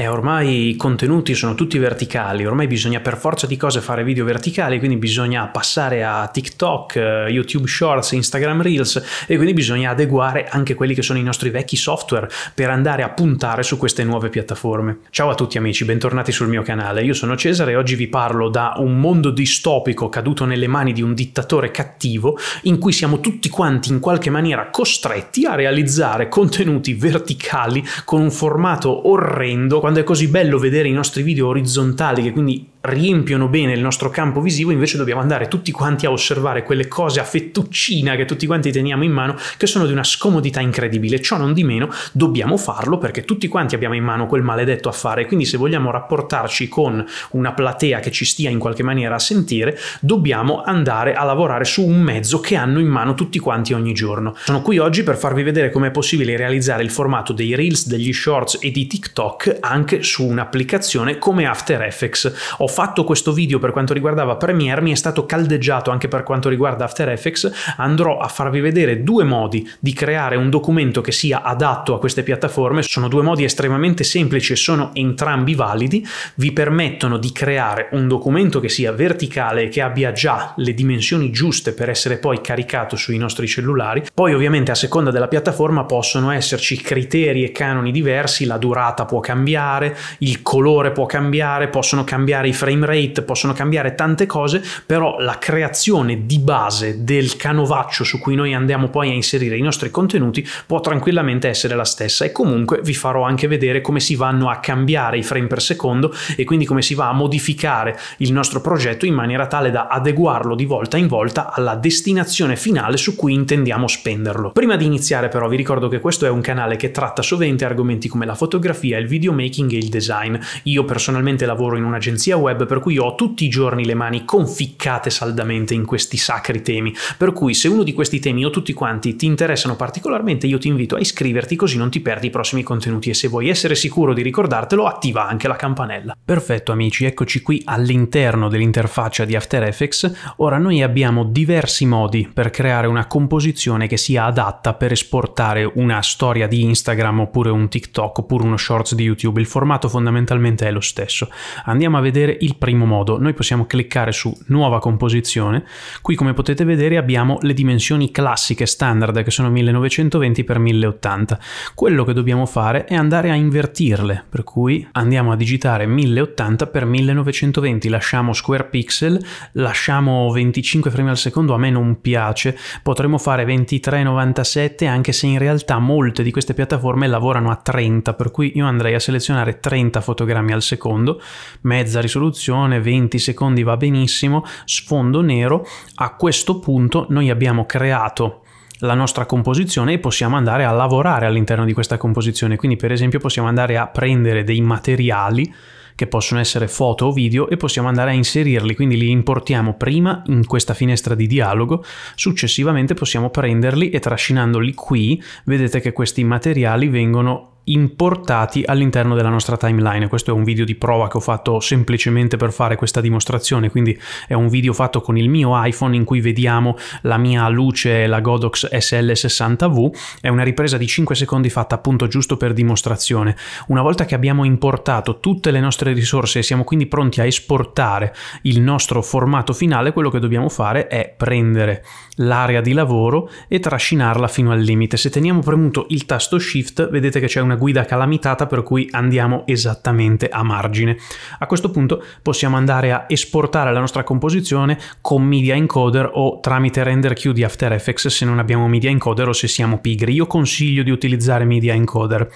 eh, ormai i contenuti sono tutti verticali, ormai bisogna per forza di cose fare video verticali, quindi bisogna passare a TikTok, eh, YouTube Shorts, Instagram Reels e quindi bisogna adeguare anche quelli che sono i nostri vecchi software per andare a puntare su queste nuove piattaforme. Ciao a tutti amici, bentornati sul mio canale, io sono Cesare e oggi vi parlo da un mondo distopico caduto nelle mani di un dittatore cattivo in cui siamo tutti quanti in qualche maniera costretti a realizzare contenuti verticali con un formato orrendo quando è così bello vedere i nostri video orizzontali, che quindi riempiono bene il nostro campo visivo, invece dobbiamo andare tutti quanti a osservare quelle cose a fettuccina che tutti quanti teniamo in mano, che sono di una scomodità incredibile. Ciò non di meno, dobbiamo farlo perché tutti quanti abbiamo in mano quel maledetto affare, quindi se vogliamo rapportarci con una platea che ci stia in qualche maniera a sentire, dobbiamo andare a lavorare su un mezzo che hanno in mano tutti quanti ogni giorno. Sono qui oggi per farvi vedere come è possibile realizzare il formato dei Reels, degli Shorts e di TikTok anche su un'applicazione come After Effects. Ho fatto questo video per quanto riguardava Premiere, mi è stato caldeggiato anche per quanto riguarda After Effects, andrò a farvi vedere due modi di creare un documento che sia adatto a queste piattaforme, sono due modi estremamente semplici e sono entrambi validi, vi permettono di creare un documento che sia verticale e che abbia già le dimensioni giuste per essere poi caricato sui nostri cellulari, poi ovviamente a seconda della piattaforma possono esserci criteri e canoni diversi, la durata può cambiare, il colore può cambiare, possono cambiare i frame rate, possono cambiare tante cose, però la creazione di base del canovaccio su cui noi andiamo poi a inserire i nostri contenuti può tranquillamente essere la stessa e comunque vi farò anche vedere come si vanno a cambiare i frame per secondo e quindi come si va a modificare il nostro progetto in maniera tale da adeguarlo di volta in volta alla destinazione finale su cui intendiamo spenderlo. Prima di iniziare però vi ricordo che questo è un canale che tratta sovente argomenti come la fotografia, il videomaking e il design. Io personalmente lavoro in un'agenzia web web, per cui ho tutti i giorni le mani conficcate saldamente in questi sacri temi. Per cui se uno di questi temi o tutti quanti ti interessano particolarmente, io ti invito a iscriverti così non ti perdi i prossimi contenuti e se vuoi essere sicuro di ricordartelo, attiva anche la campanella. Perfetto amici, eccoci qui all'interno dell'interfaccia di After Effects. Ora noi abbiamo diversi modi per creare una composizione che sia adatta per esportare una storia di Instagram oppure un TikTok oppure uno shorts di YouTube. Il formato fondamentalmente è lo stesso. Andiamo a vedere il primo modo. Noi possiamo cliccare su nuova composizione. Qui come potete vedere abbiamo le dimensioni classiche standard che sono 1920 x 1080. Quello che dobbiamo fare è andare a invertirle, per cui andiamo a digitare 1080 x 1920, lasciamo square pixel, lasciamo 25 frame al secondo, a me non piace, potremmo fare 2397 anche se in realtà molte di queste piattaforme lavorano a 30, per cui io andrei a selezionare 30 fotogrammi al secondo, mezza risoluzione risoluzione, 20 secondi va benissimo, sfondo nero, a questo punto noi abbiamo creato la nostra composizione e possiamo andare a lavorare all'interno di questa composizione. Quindi per esempio possiamo andare a prendere dei materiali che possono essere foto o video e possiamo andare a inserirli, quindi li importiamo prima in questa finestra di dialogo, successivamente possiamo prenderli e trascinandoli qui vedete che questi materiali vengono importati all'interno della nostra timeline. Questo è un video di prova che ho fatto semplicemente per fare questa dimostrazione, quindi è un video fatto con il mio iPhone in cui vediamo la mia luce, la Godox SL60V, è una ripresa di 5 secondi fatta appunto giusto per dimostrazione. Una volta che abbiamo importato tutte le nostre risorse e siamo quindi pronti a esportare il nostro formato finale, quello che dobbiamo fare è prendere l'area di lavoro e trascinarla fino al limite. Se teniamo premuto il tasto Shift vedete che c'è un una guida calamitata per cui andiamo esattamente a margine. A questo punto possiamo andare a esportare la nostra composizione con media encoder o tramite render queue di After Effects se non abbiamo media encoder o se siamo pigri. Io consiglio di utilizzare media encoder.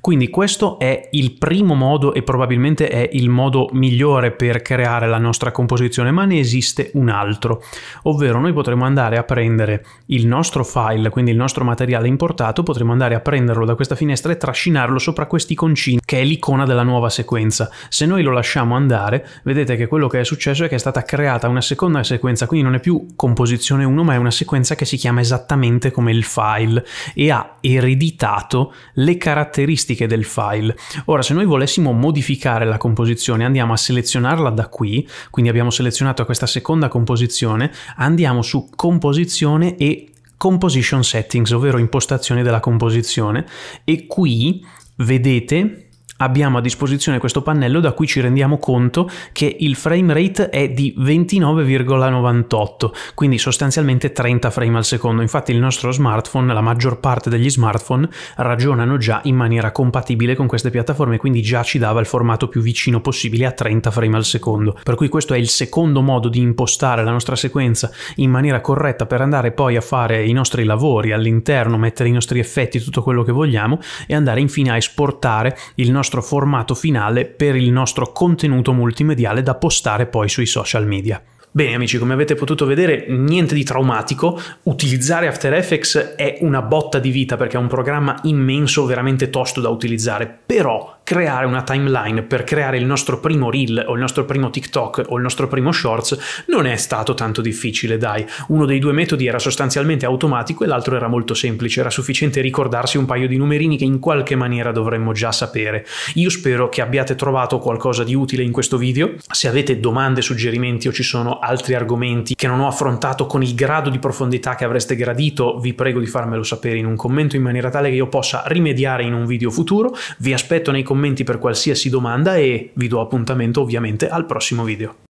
Quindi questo è il primo modo e probabilmente è il modo migliore per creare la nostra composizione, ma ne esiste un altro, ovvero noi potremo andare a prendere il nostro file, quindi il nostro materiale importato, potremo andare a prenderlo da questa finestra e trascinare trascinarlo sopra questi concini, che è l'icona della nuova sequenza. Se noi lo lasciamo andare, vedete che quello che è successo è che è stata creata una seconda sequenza, quindi non è più composizione 1, ma è una sequenza che si chiama esattamente come il file e ha ereditato le caratteristiche del file. Ora, se noi volessimo modificare la composizione, andiamo a selezionarla da qui, quindi abbiamo selezionato questa seconda composizione, andiamo su composizione e Composition Settings, ovvero impostazione della composizione, e qui vedete abbiamo a disposizione questo pannello da cui ci rendiamo conto che il frame rate è di 29,98, quindi sostanzialmente 30 frame al secondo. Infatti il nostro smartphone, la maggior parte degli smartphone ragionano già in maniera compatibile con queste piattaforme, quindi già ci dava il formato più vicino possibile a 30 frame al secondo. Per cui questo è il secondo modo di impostare la nostra sequenza in maniera corretta per andare poi a fare i nostri lavori all'interno, mettere i nostri effetti, tutto quello che vogliamo e andare infine a esportare il nostro nostro formato finale per il nostro contenuto multimediale da postare poi sui social media. Bene amici, come avete potuto vedere, niente di traumatico, utilizzare After Effects è una botta di vita perché è un programma immenso, veramente tosto da utilizzare, però creare una timeline per creare il nostro primo reel o il nostro primo TikTok o il nostro primo shorts non è stato tanto difficile, dai. Uno dei due metodi era sostanzialmente automatico e l'altro era molto semplice, era sufficiente ricordarsi un paio di numerini che in qualche maniera dovremmo già sapere. Io spero che abbiate trovato qualcosa di utile in questo video. Se avete domande, suggerimenti o ci sono altri argomenti che non ho affrontato con il grado di profondità che avreste gradito, vi prego di farmelo sapere in un commento in maniera tale che io possa rimediare in un video futuro. Vi aspetto nei commenti commenti per qualsiasi domanda e vi do appuntamento ovviamente al prossimo video.